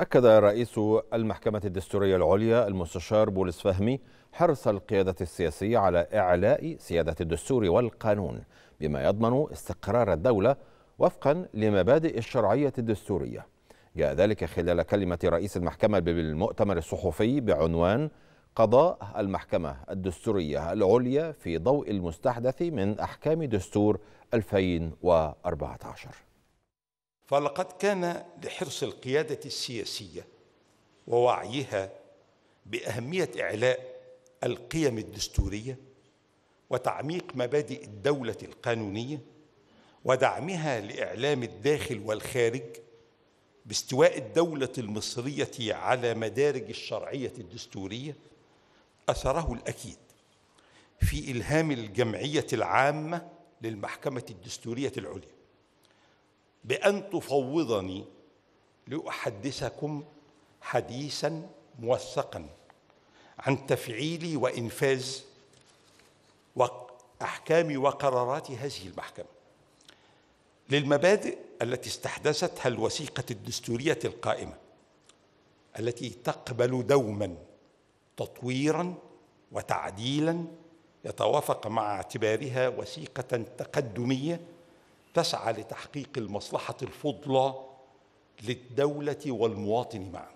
أكد رئيس المحكمة الدستورية العليا المستشار بولس فهمي حرص القيادة السياسية على إعلاء سيادة الدستور والقانون بما يضمن استقرار الدولة وفقا لمبادئ الشرعية الدستورية جاء ذلك خلال كلمة رئيس المحكمة بالمؤتمر الصحفي بعنوان قضاء المحكمة الدستورية العليا في ضوء المستحدث من أحكام دستور 2014 فلقد كان لحرص القيادة السياسية ووعيها بأهمية إعلاء القيم الدستورية وتعميق مبادئ الدولة القانونية ودعمها لإعلام الداخل والخارج باستواء الدولة المصرية على مدارج الشرعية الدستورية أثره الأكيد في إلهام الجمعية العامة للمحكمة الدستورية العليا بأن تفوضني لأحدثكم حديثا موثقا عن تفعيلي وإنفاذ وأحكام وقرارات هذه المحكمة للمبادئ التي استحدثتها الوثيقة الدستورية القائمة التي تقبل دوما تطويرا وتعديلا يتوافق مع اعتبارها وثيقة تقدمية تسعى لتحقيق المصلحه الفضلى للدوله والمواطن معا